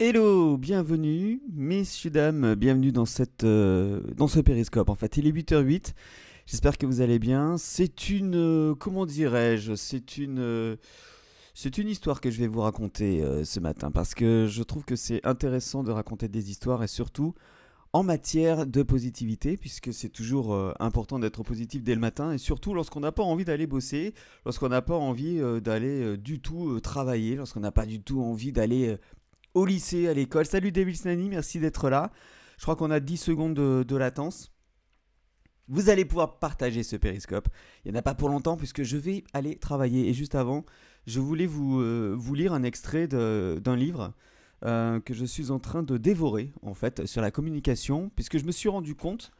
Hello, bienvenue, messieurs, dames, bienvenue dans, cette, euh, dans ce périscope. En fait, il est 8h08, j'espère que vous allez bien. C'est une, euh, comment dirais-je, c'est une, euh, c'est une histoire que je vais vous raconter ce matin, parce que je trouve que c'est intéressant de raconter des histoires, et surtout en matière de positivité, puisque c'est toujours important d'être positif dès le matin, et surtout lorsqu'on n'a pas envie d'aller bosser, lorsqu'on n'a pas envie d'aller du tout travailler, lorsqu'on n'a pas du tout envie d'aller au lycée, à l'école. Salut David Snani, merci d'être là. Je crois qu'on a 10 secondes de, latence. Vous allez pouvoir partager ce périscope. Il n'y en a pas pour longtemps puisque je vais aller travailler. Et juste avant, je voulais vous, euh, lire un extrait d'un livre euh, que je suis en train de dévorer, en fait, sur la communication, puisque je me suis rendu compte,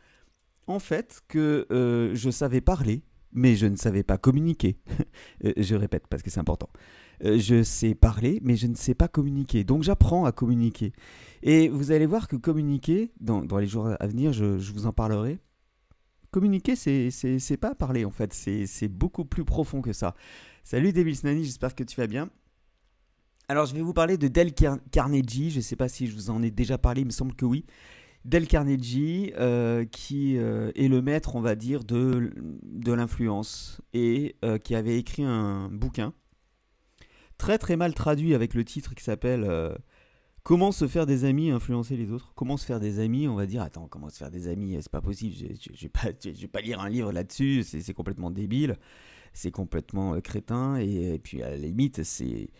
en fait, que euh, je savais parler, mais je ne savais pas communiquer. je répète parce que c'est important. Euh, je sais parler, mais je ne sais pas communiquer. Donc j'apprends à communiquer. Et vous allez voir que communiquer, dans, les jours à venir, je, vous en parlerai. Communiquer, c'est pas parler en fait, c'est beaucoup plus profond que ça. Salut Débile Snani, j'espère que tu vas bien. Alors je vais vous parler de del Carnegie, je ne sais pas si je vous en ai déjà parlé, il me semble que oui. Del Carnegie, euh, qui euh, est le maître, on va dire, de, l'influence et qui avait écrit un bouquin très très mal traduit avec le titre qui s'appelle euh, Comment se faire des amis influencer les autres Comment se faire des amis On va dire, attends, comment se faire des amis euh, C'est pas possible, je, vais pas, je, pas, lire un livre là-dessus, c'est complètement débile, c'est complètement euh, crétin, et, puis à la limite, c'est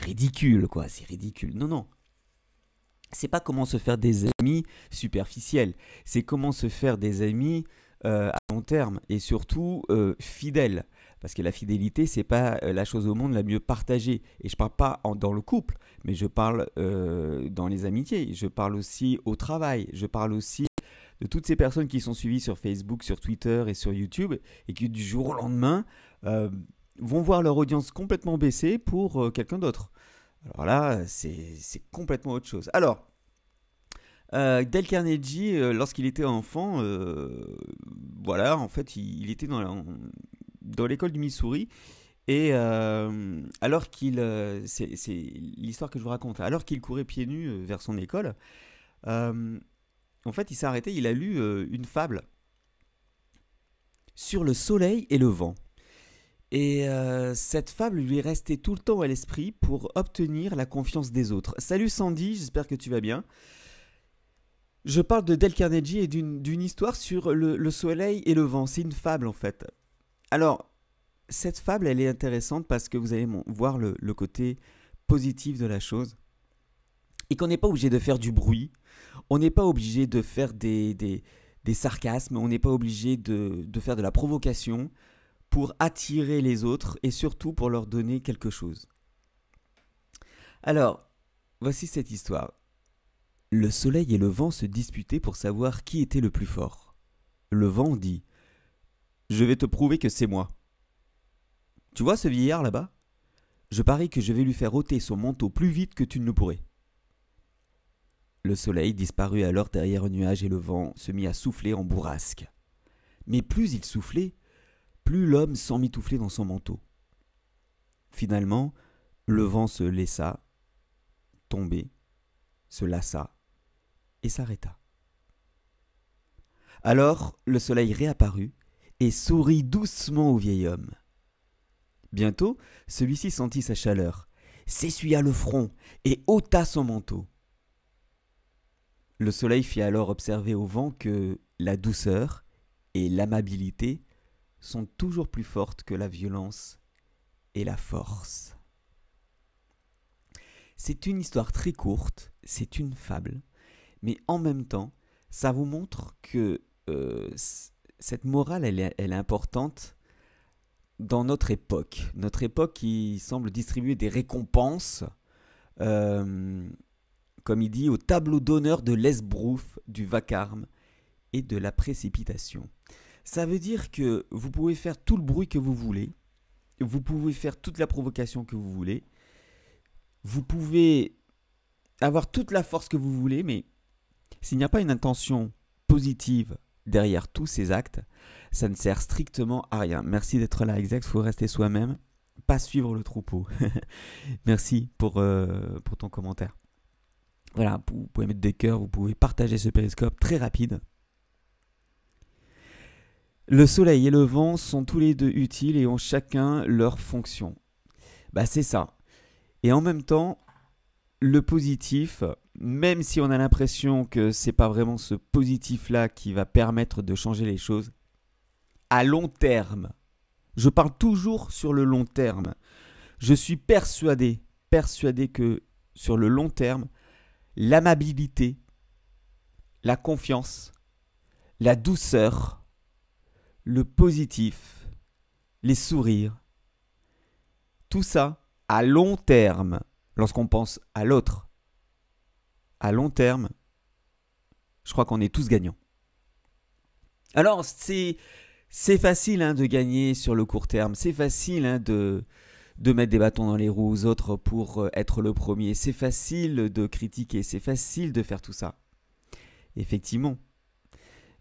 ridicule, quoi, c'est ridicule. Non, non, c'est pas comment se faire des amis superficiels, c'est comment se faire des amis à long terme et surtout fidèles. Parce que la fidélité, ce n'est pas euh, la chose au monde la mieux partagée. Et je ne parle pas dans le couple, mais je parle euh, dans les amitiés. Je parle aussi au travail. Je parle aussi de toutes ces personnes qui sont suivies sur Facebook, sur Twitter et sur YouTube et qui du jour au lendemain euh, vont voir leur audience complètement baisser pour quelqu'un d'autre. Alors là, c'est complètement autre chose. Alors, Del Carnegie, lorsqu'il était enfant, voilà, en fait, il, il était dans la, dans l'école du Missouri. Et euh, alors qu'il, euh, c'est l'histoire que je vous raconte, alors qu'il courait pieds nus euh, vers son école, en fait, il s'est arrêté, il a lu une fable sur le soleil et le vent. Et cette fable lui est restée tout le temps à l'esprit pour obtenir la confiance des autres. Salut Sandy, j'espère que tu vas bien. Je parle de Del Carnegie et d'une histoire sur le soleil et le vent. C'est une fable en fait. Alors, cette fable, elle est intéressante parce que vous allez voir le, côté positif de la chose et qu'on n'est pas obligé de faire du bruit, on n'est pas obligé de faire des, des, des sarcasmes, on n'est pas obligé de, de faire de la provocation pour attirer les autres et surtout pour leur donner quelque chose. Alors, voici cette histoire. Le soleil et le vent se disputaient pour savoir qui était le plus fort. Le vent dit je vais te prouver que c'est moi. Tu vois ce vieillard là-bas Je parie que je vais lui faire ôter son manteau plus vite que tu ne le pourrais. Le soleil disparut alors derrière un nuage et le vent se mit à souffler en bourrasque. Mais plus il soufflait, plus l'homme s'emmitouflait dans son manteau. Finalement, le vent se laissa tomber, se lassa et s'arrêta. Alors le soleil réapparut et sourit doucement au vieil homme. Bientôt, celui-ci sentit sa chaleur, s'essuya le front et ôta son manteau. Le soleil fit alors observer au vent que la douceur et l'amabilité sont toujours plus fortes que la violence et la force. C'est une histoire très courte, c'est une fable, mais en même temps, ça vous montre que euh, cette morale, elle est, importante dans notre époque. Notre époque qui semble distribuer des récompenses, euh, comme il dit, au tableau d'honneur de l'esbrouf, du vacarme et de la précipitation. Ça veut dire que vous pouvez faire tout le bruit que vous voulez, vous pouvez faire toute la provocation que vous voulez, vous pouvez avoir toute la force que vous voulez, mais s'il n'y a pas une intention positive derrière tous ces actes, ça ne sert strictement à rien. Merci d'être là, exact, faut rester soi-même, pas suivre le troupeau. Merci pour, euh, pour ton commentaire. Voilà, vous pouvez mettre des cœurs, vous pouvez partager ce périscope très rapide. Le soleil et le vent sont tous les deux utiles et ont chacun leur fonction. Bah c'est ça. Et en même temps, le positif, même si on a l'impression que ce n'est pas vraiment ce positif-là qui va permettre de changer les choses, à long terme, je parle toujours sur le long terme. Je suis persuadé, persuadé que sur le long terme, l'amabilité, la confiance, la douceur, le positif, les sourires, tout ça à long terme, lorsqu'on pense à l'autre, à long terme, je crois qu'on est tous gagnants. Alors, c'est, facile hein, de gagner sur le court terme, c'est facile hein, de, de mettre des bâtons dans les roues aux autres pour euh, être le premier, c'est facile de critiquer, c'est facile de faire tout ça. Effectivement.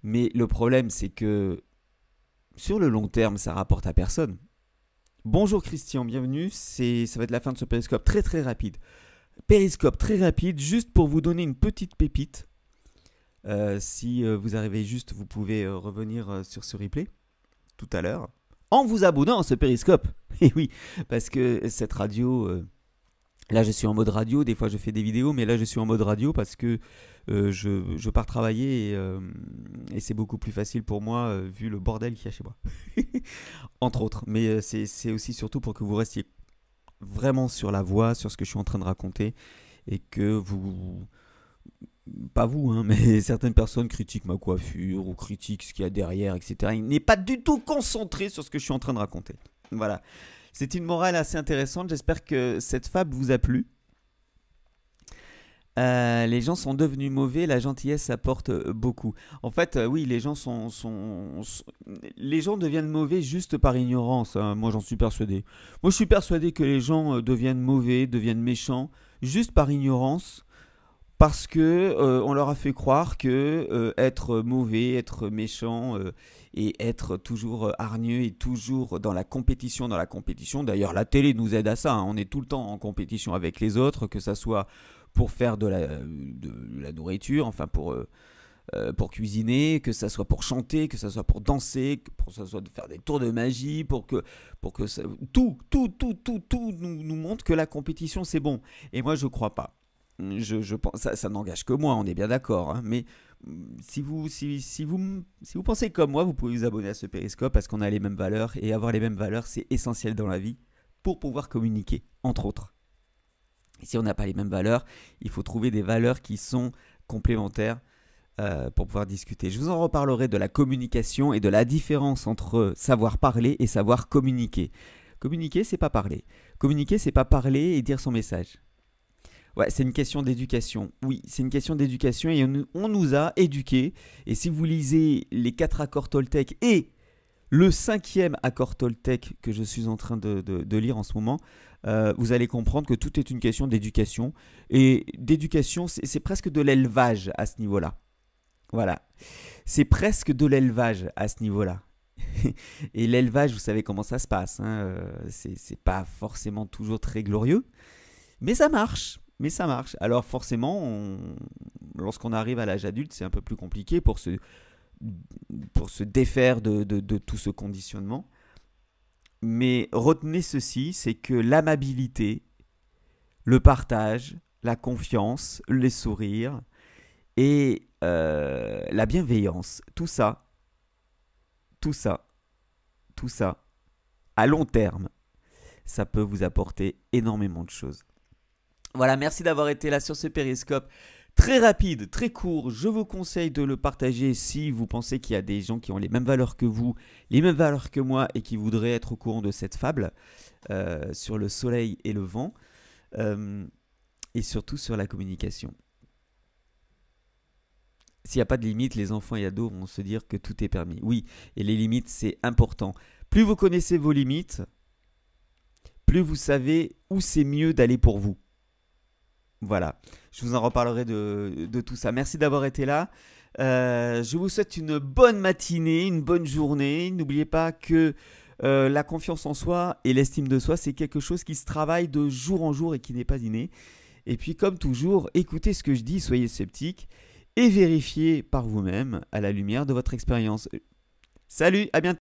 Mais le problème, c'est que sur le long terme, ça rapporte à personne. Bonjour Christian, bienvenue. C'est, ça va être la fin de ce périscope très très rapide périscope très rapide, juste pour vous donner une petite pépite. Euh, si euh, vous arrivez juste, vous pouvez euh, revenir sur ce replay tout à l'heure en vous abonnant à ce périscope. Et eh oui, parce que cette radio, là je suis en mode radio, des fois je fais des vidéos, mais là je suis en mode radio parce que je, pars travailler et, c'est beaucoup plus facile pour moi vu le bordel qu'il y a chez moi. Entre autres, mais c'est aussi surtout pour que vous restiez vraiment sur la voix, sur ce que je suis en train de raconter, et que vous, pas vous, hein, mais certaines personnes critiquent ma coiffure ou critiquent ce qu'il y a derrière, etc. Il n'est pas du tout concentré sur ce que je suis en train de raconter. Voilà. C'est une morale assez intéressante. J'espère que cette fable vous a plu. Euh, les gens sont devenus mauvais, la gentillesse apporte euh, beaucoup. En fait, euh, oui, les gens sont, les gens deviennent mauvais juste par ignorance. Hein. moi, j'en suis persuadé. Moi, je suis persuadé que les gens deviennent mauvais, deviennent méchants juste par ignorance, parce que on leur a fait croire que être mauvais, être méchant et être toujours hargneux et toujours dans la compétition, dans la compétition. D'ailleurs, la télé nous aide à ça. Hein. on est tout le temps en compétition avec les autres, que ça soit pour faire de la, euh, de la nourriture, enfin pour, euh, euh, pour cuisiner, que ça soit pour chanter, que ça soit pour danser, que pour ça soit de faire des tours de magie, pour que, pour que ça, tout, tout, tout, tout, tout nous, montre que la compétition c'est bon. Et moi je crois pas. Je, je pense, ça, ça n'engage que moi, on est bien d'accord. Hein, mais mm, si vous, si, si, vous, si vous pensez comme moi, vous pouvez vous abonner à ce périscope parce qu'on a les mêmes valeurs et avoir les mêmes valeurs, c'est essentiel dans la vie pour pouvoir communiquer, entre autres si on n'a pas les mêmes valeurs, il faut trouver des valeurs qui sont complémentaires euh, pour pouvoir discuter. Je vous en reparlerai de la communication et de la différence entre savoir parler et savoir communiquer. Communiquer, c'est pas parler. Communiquer, c'est pas parler et dire son message. Ouais, c'est une question d'éducation. Oui, c'est une question d'éducation et on, nous a éduqués. Et si vous lisez les quatre accords Toltec et le cinquième accord Toltec que je suis en train de, lire en ce moment, euh, vous allez comprendre que tout est une question d'éducation. Et d'éducation, c'est presque de l'élevage à ce niveau-là. Voilà. C'est presque de l'élevage à ce niveau-là. et l'élevage, vous savez comment ça se passe. Hein, euh, c'est pas forcément toujours très glorieux. Mais ça marche. Mais ça marche. Alors forcément, lorsqu'on arrive à l'âge adulte, c'est un peu plus compliqué pour se... Ce pour se défaire de, tout ce conditionnement. Mais retenez ceci, c'est que l'amabilité, le partage, la confiance, les sourires et euh, la bienveillance, tout ça, tout ça, tout ça, à long terme, ça peut vous apporter énormément de choses. Voilà, merci d'avoir été là sur ce périscope très rapide, très court. Je vous conseille de le partager si vous pensez qu'il y a des gens qui ont les mêmes valeurs que vous, les mêmes valeurs que moi et qui voudraient être au courant de cette fable euh, sur le soleil et le vent euh, et surtout sur la communication. S'il n'y a pas de limite, les enfants et ados vont se dire que tout est permis. Oui, et les limites, c'est important. Plus vous connaissez vos limites, plus vous savez où c'est mieux d'aller pour vous. Voilà. Je vous en reparlerai de, tout ça. Merci d'avoir été là. Euh, je vous souhaite une bonne matinée, une bonne journée. N'oubliez pas que euh, la confiance en soi et l'estime de soi, c'est quelque chose qui se travaille de jour en jour et qui n'est pas inné. Et puis comme toujours, écoutez ce que je dis, soyez sceptiques et vérifiez par vous-même à la lumière de votre expérience. Salut, à bientôt